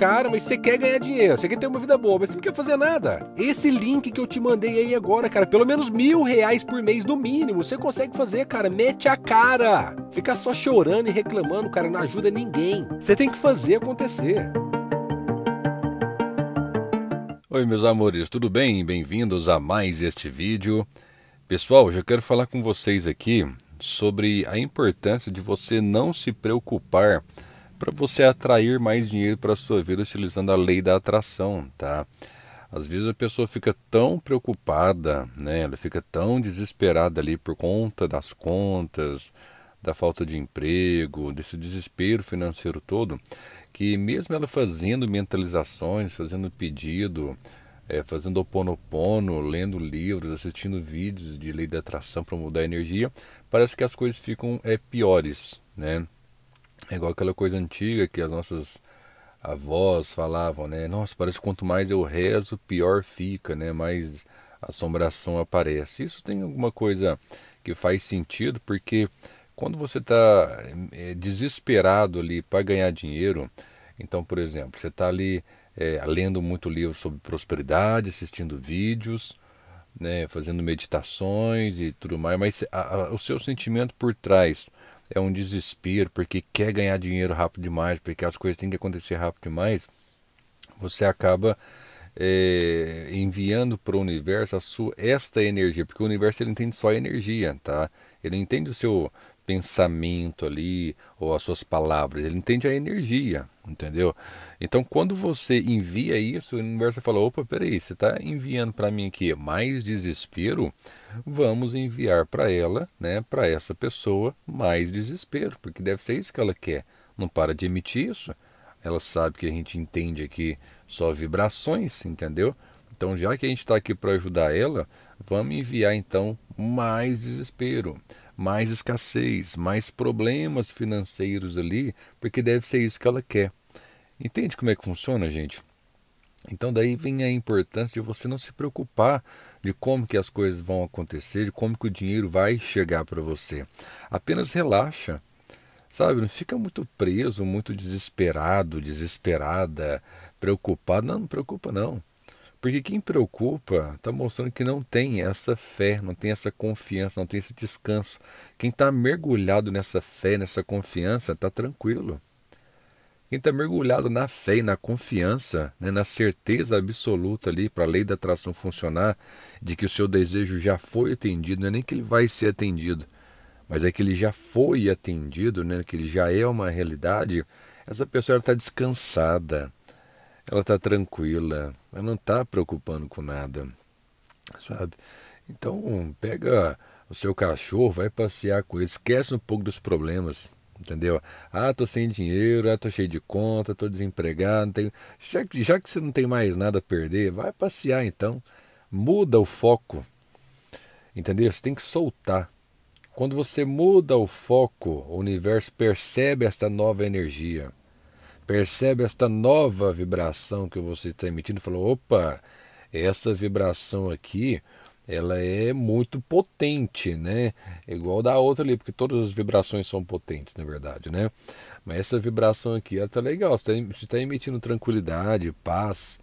cara, mas você quer ganhar dinheiro, você quer ter uma vida boa, mas você não quer fazer nada. Esse link que eu te mandei aí agora, cara, pelo menos mil reais por mês no mínimo, você consegue fazer, cara. Mete a cara. Ficar só chorando e reclamando, cara, não ajuda ninguém. Você tem que fazer acontecer. Oi, meus amores, tudo bem? Bem-vindos a mais este vídeo. Pessoal, eu quero falar com vocês aqui sobre a importância de você não se preocupar para você atrair mais dinheiro para a sua vida utilizando a lei da atração, tá? Às vezes a pessoa fica tão preocupada, né? Ela fica tão desesperada ali por conta das contas, da falta de emprego, desse desespero financeiro todo, que mesmo ela fazendo mentalizações, fazendo pedido, é, fazendo oponopono, lendo livros, assistindo vídeos de lei da atração para mudar a energia, parece que as coisas ficam é, piores, né? É igual aquela coisa antiga que as nossas avós falavam, né? Nossa, parece que quanto mais eu rezo, pior fica, né? Mais assombração aparece. Isso tem alguma coisa que faz sentido, porque quando você está é, eh, eh, desesperado ali para ganhar dinheiro, então, por exemplo, você está ali é, lendo muito livro sobre prosperidade, assistindo vídeos, né, fazendo meditações e tudo mais, mas a, a, o seu sentimento por trás é um desespero, porque quer ganhar dinheiro rápido demais, porque as coisas têm que acontecer rápido demais, você acaba é, enviando para o universo sua, esta energia, porque o universo ele entende só a energia, tá? Ele entende o seu pensamento ali ou as suas palavras, ele entende a energia, entendeu? Então, quando você envia isso, o universo fala: opa, peraí, você está enviando para mim aqui mais desespero, vamos enviar para ela, né, para essa pessoa, mais desespero, porque deve ser isso que ela quer. Não para de emitir isso. Ela sabe que a gente entende aqui só vibrações, entendeu? Então, já que a gente está aqui para ajudar ela, vamos enviar então mais desespero mais escassez, mais problemas financeiros ali, porque deve ser isso que ela quer. Entende como é que funciona, gente? Então daí vem a importância de você não se preocupar de como que as coisas vão acontecer, de como que o dinheiro vai chegar para você. Apenas relaxa, sabe? Não fica muito preso, muito desesperado, desesperada, preocupado. Não, não preocupa não. Porque quem preocupa está mostrando que não tem essa fé, não tem essa confiança, não tem esse descanso. Quem está mergulhado nessa fé, nessa confiança, está tranquilo. Quem está mergulhado na fé e na confiança, né, na certeza absoluta ali para a lei da atração funcionar, de que o seu desejo já foi atendido, não é nem que ele vai ser atendido, mas é que ele já foi atendido, né, que ele já é uma realidade, essa pessoa está descansada, ela está tranquila, ela não está preocupando com nada, sabe? Então, pega o seu cachorro, vai passear com ele, esquece um pouco dos problemas, entendeu? Ah, tô sem dinheiro, ah, tô cheio de conta, tô desempregado, tenho... já, que, já que você não tem mais nada a perder, vai passear então, muda o foco, entendeu? Você tem que soltar. Quando você muda o foco, o universo percebe essa nova energia percebe esta nova vibração que você está emitindo, falou: opa, essa vibração aqui ela é muito potente, né? Igual da outra ali, porque todas as vibrações são potentes, na verdade, né? Mas essa vibração aqui, ela tá legal. Você está tá emitindo tranquilidade, paz,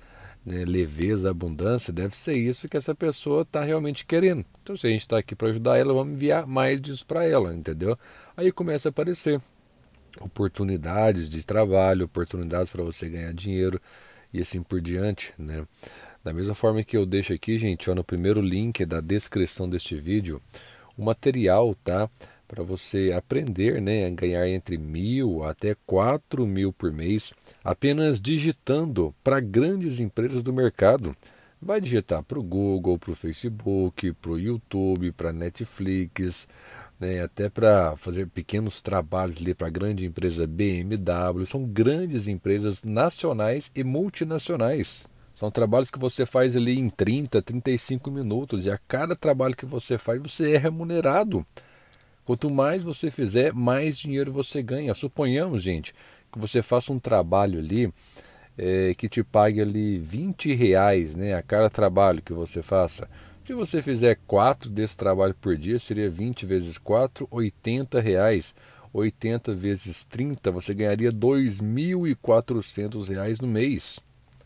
né? leveza, abundância. Deve ser isso que essa pessoa está realmente querendo. Então, se a gente está aqui para ajudar ela, vamos enviar mais disso para ela, entendeu? Aí começa a aparecer oportunidades de trabalho, oportunidades para você ganhar dinheiro e assim por diante, né? Da mesma forma que eu deixo aqui, gente, ó, no primeiro link da descrição deste vídeo, o material, tá? Para você aprender, né, a ganhar entre mil até quatro mil por mês, apenas digitando para grandes empresas do mercado. Vai digitar para o Google, para o Facebook, para o YouTube, para Netflix, né, até para fazer pequenos trabalhos ali para a grande empresa BMW. São grandes empresas nacionais e multinacionais. São trabalhos que você faz ali em 30, 35 minutos e a cada trabalho que você faz você é remunerado. Quanto mais você fizer, mais dinheiro você ganha. Suponhamos, gente, que você faça um trabalho ali é, que te pague ali 20 reais né, a cada trabalho que você faça. Se você fizer 4 desse trabalho por dia, seria 20 vezes 4, 80 reais. 80 vezes 30, você ganharia 2.400 reais no mês.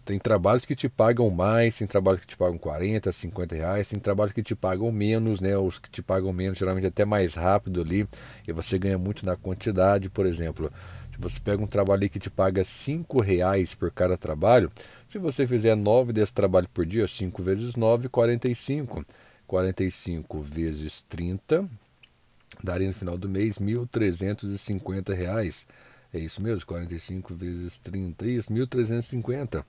Tem trabalhos que te pagam mais, tem trabalhos que te pagam 40, 50 reais, tem trabalhos que te pagam menos, né? Os que te pagam menos geralmente até mais rápido ali e você ganha muito na quantidade, por exemplo. Você pega um trabalho que te paga cinco reais por cada trabalho. Se você fizer nove desse trabalho por dia, cinco vezes 9, 45. 45 vezes 30 daria no final do mês R$ reais. É isso mesmo, 45 vezes 30, isso, 1.350.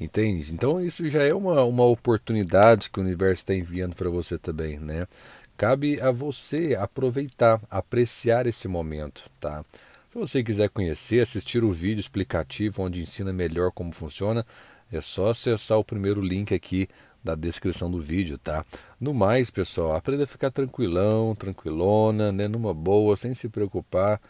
Entende? Então isso já é uma, uma oportunidade que o universo está enviando para você também, né? Cabe a você aproveitar, apreciar esse momento, tá? Se você quiser conhecer, assistir o vídeo explicativo onde ensina melhor como funciona, é só acessar o primeiro link aqui da descrição do vídeo, tá? No mais, pessoal, aprenda a ficar tranquilão, tranquilona, né? numa boa, sem se preocupar,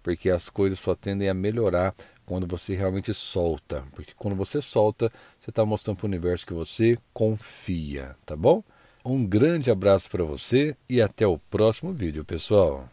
porque as coisas só tendem a melhorar quando você realmente solta. Porque quando você solta, você está mostrando para o universo que você confia, tá bom? Um grande abraço para você e até o próximo vídeo, pessoal.